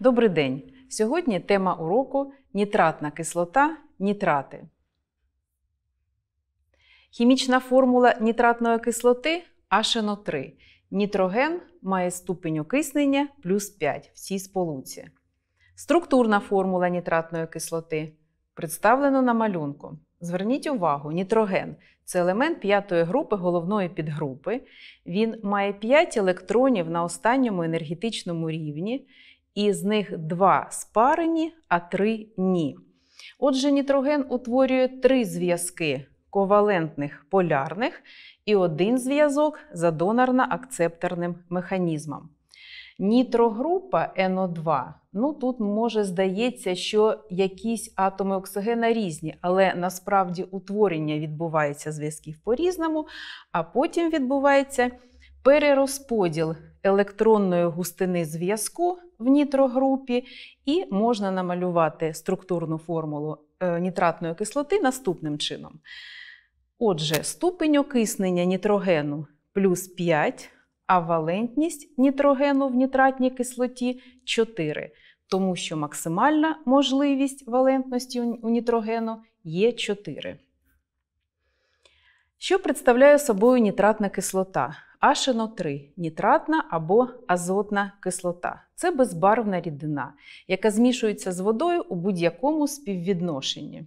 Добрий день! Сьогодні тема уроку нітратна кислота нітрати. Хімічна формула нітратної кислоти hno 3 Нітроген має ступень окиснення плюс 5 в цій сполуці. Структурна формула нітратної кислоти представлена на малюнку. Зверніть увагу, нітроген це елемент п'ятої групи головної підгрупи. Він має 5 електронів на останньому енергетичному рівні із них два спарені, а три ні. Отже, нітроген утворює три зв'язки ковалентних полярних і один зв'язок за донорно-акцепторним механізмом. Нітрогрупа НО2, ну тут може здається, що якісь атоми оксигена різні, але насправді утворення відбувається зв'язків по-різному, а потім відбувається перерозподіл електронної густини зв'язку в нітрогрупі, і можна намалювати структурну формулу е, нітратної кислоти наступним чином. Отже, ступень окиснення нітрогену плюс 5, а валентність нітрогену в нітратній кислоті 4, тому що максимальна можливість валентності у нітрогену є 4. Що представляє собою нітратна кислота? Ашино 3 нітратна або азотна кислота. Це безбарвна рідина, яка змішується з водою у будь-якому співвідношенні.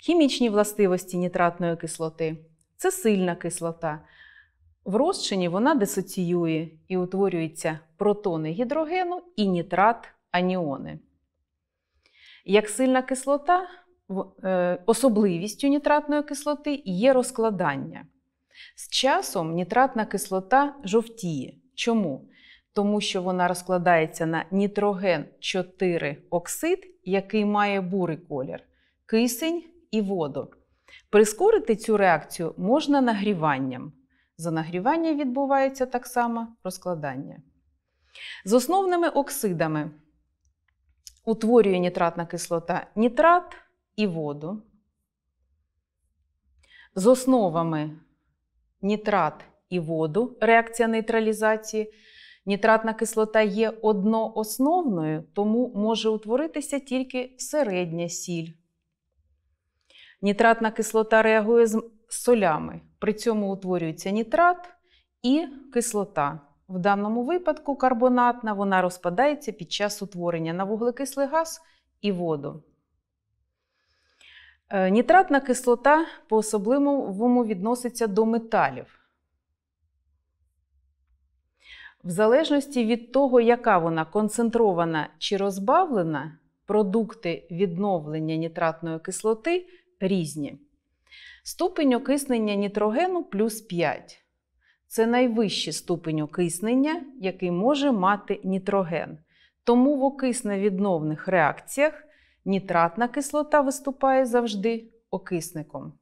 Хімічні властивості нітратної кислоти це сильна кислота. В розчині вона дисоціює і утворюються протони гідрогену і нітрат аніони. Як сильна кислота, Е, особливістю нітратної кислоти є розкладання. З часом нітратна кислота жовтіє. Чому? Тому що вона розкладається на нітроген 4 оксид, який має бурий колір, кисень і воду. Прискорити цю реакцію можна нагріванням. За нагрівання відбувається так само розкладання. З основними оксидами утворює нітратна кислота нітрат і воду з основами нітрат і воду, реакція нейтралізації. Нітратна кислота є одноосновною, тому може утворитися тільки середня сіль. Нітратна кислота реагує з солями, при цьому утворюється нітрат і кислота. В даному випадку карбонатна вона розпадається під час утворення на вуглекислий газ і воду. Е, нітратна кислота по особливому відноситься до металів. В залежності від того, яка вона концентрована чи розбавлена, продукти відновлення нітратної кислоти різні. Ступень окиснення нітрогену плюс 5. Це найвищий ступень окиснення, який може мати нітроген. Тому в окисневідновних реакціях Нітратна кислота виступає завжди окисником.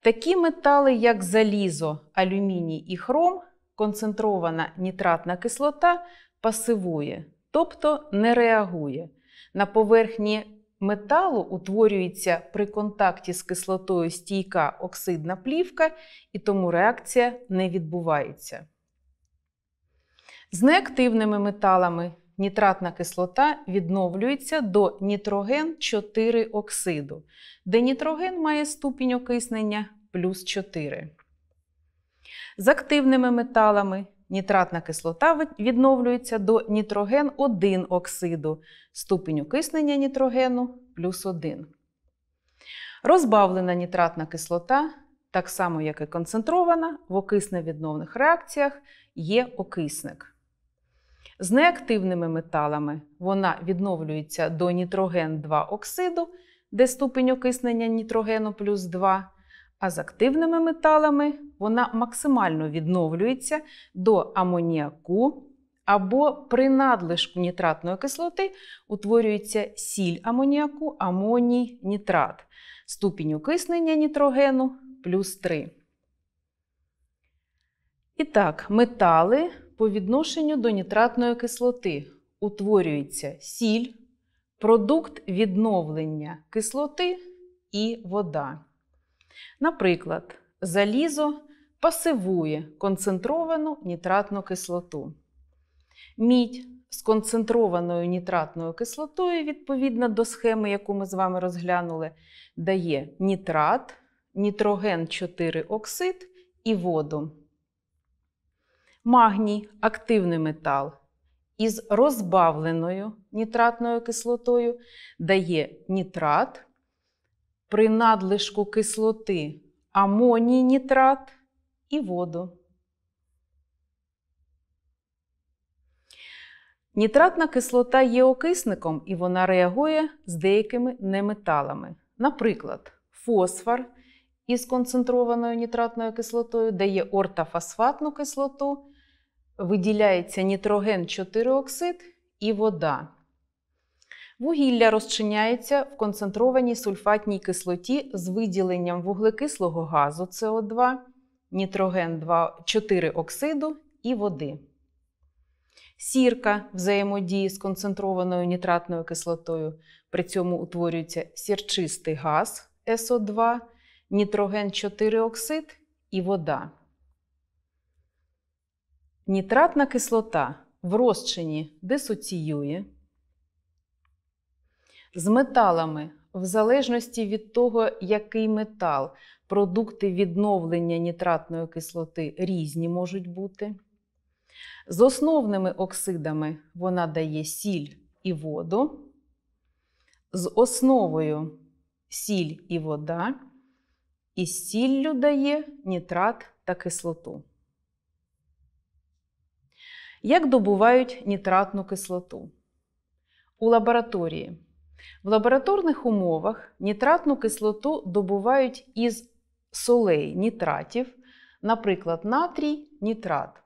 Такі метали, як залізо, алюміній і хром, концентрована нітратна кислота пасивує, тобто не реагує. На поверхні металу утворюється при контакті з кислотою стійка оксидна плівка, і тому реакція не відбувається. З неактивними металами Нітратна кислота відновлюється до нітроген 4 оксиду, де нітроген має ступінь окиснення плюс 4. З активними металами нітратна кислота відновлюється до нітроген 1 оксиду, ступінь окиснення нітрогену плюс 1. Розбавлена нітратна кислота, так само як і концентрована, в окисневідновних реакціях є окисник. З неактивними металами вона відновлюється до нітроген 2 оксиду, де ступінь окиснення нітрогену плюс 2. А з активними металами вона максимально відновлюється до амоніаку або при надлишку нітратної кислоти утворюється сіль амоніаку, амоній нітрат. Ступінь окиснення нітрогену плюс 3. І так, метали по відношенню до нітратної кислоти утворюється сіль, продукт відновлення кислоти і вода. Наприклад, залізо пасивує концентровану нітратну кислоту. Мідь з концентрованою нітратною кислотою, відповідно до схеми, яку ми з вами розглянули, дає нітрат, нітроген 4 оксид і воду магній активний метал із розбавленою нітратною кислотою дає нітрат. При надлишку кислоти амоній нітрат і воду. Нітратна кислота є окисником і вона реагує з деякими неметалами. Наприклад, фосфор із концентрованою нітратною кислотою, дає ортофосфатну кислоту, виділяється нітроген 4 оксид і вода. Вугілля розчиняється в концентрованій сульфатній кислоті з виділенням вуглекислого газу СО2, нітроген 2, 4 оксиду і води. Сірка взаємодії з концентрованою нітратною кислотою. При цьому утворюється сірчистий газ СО2 нітроген 4 оксид і вода. Нітратна кислота в розчині дисоціює. З металами, в залежності від того, який метал, продукти відновлення нітратної кислоти різні можуть бути. З основними оксидами вона дає сіль і воду. З основою сіль і вода і сіллю дає нітрат та кислоту. Як добувають нітратну кислоту? У лабораторії. В лабораторних умовах нітратну кислоту добувають із солей нітратів, наприклад, натрій нітрат,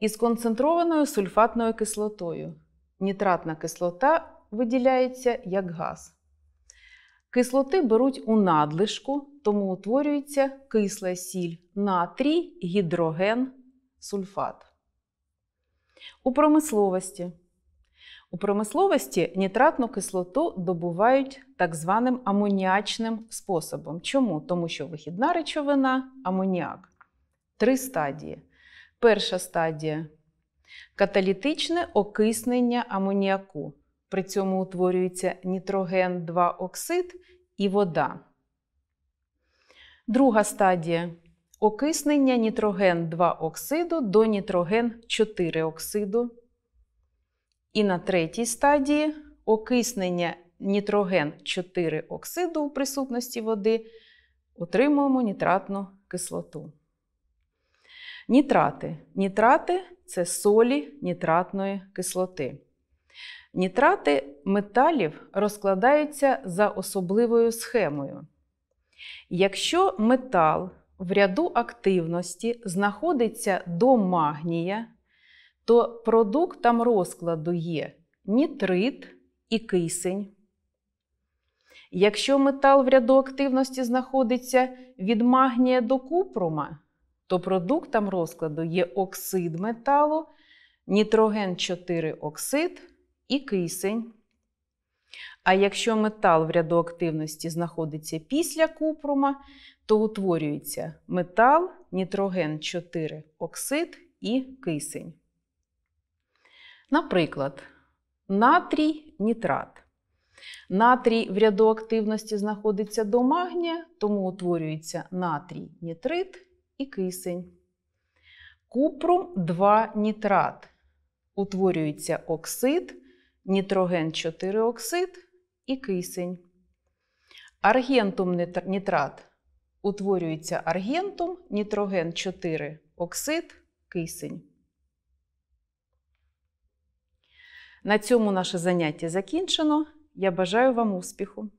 із концентрованою сульфатною кислотою. Нітратна кислота виділяється як газ. Кислоти беруть у надлишку тому утворюється кисла сіль натрій, гідроген, сульфат. У промисловості. У промисловості нітратну кислоту добувають так званим амоніачним способом. Чому? Тому що вихідна речовина амоніак. Три стадії. Перша стадія каталітичне окиснення амоніаку. При цьому утворюється нітроген 2 оксид і вода. Друга стадія окиснення нітроген 2 оксиду до нітроген 4 оксиду. І на третій стадії окиснення нітроген 4 оксиду у присутності води отримуємо нітратну кислоту. Нітрати. Нітрати це солі нітратної кислоти. Нітрати металів розкладаються за особливою схемою. Якщо метал в ряду активності знаходиться до магнія, то продуктом розкладу є нітрит і кисень. Якщо метал в ряду активності знаходиться від магнія до купрума, то продуктом розкладу є оксид металу, нітроген 4 оксид і кисень. А якщо метал в рядоактивності знаходиться після купрума, то утворюється метал, нітроген 4 оксид і кисень. Наприклад, натрій нітрат. Натрій в рядоактивності знаходиться до магнія, тому утворюється натрій нітрит і кисень. Купрум 2 нітрат. Утворюється оксид нітроген 4 оксид і кисень. Аргентум нітрат утворюється аргентум, нітроген 4 оксид, кисень. На цьому наше заняття закінчено. Я бажаю вам успіху!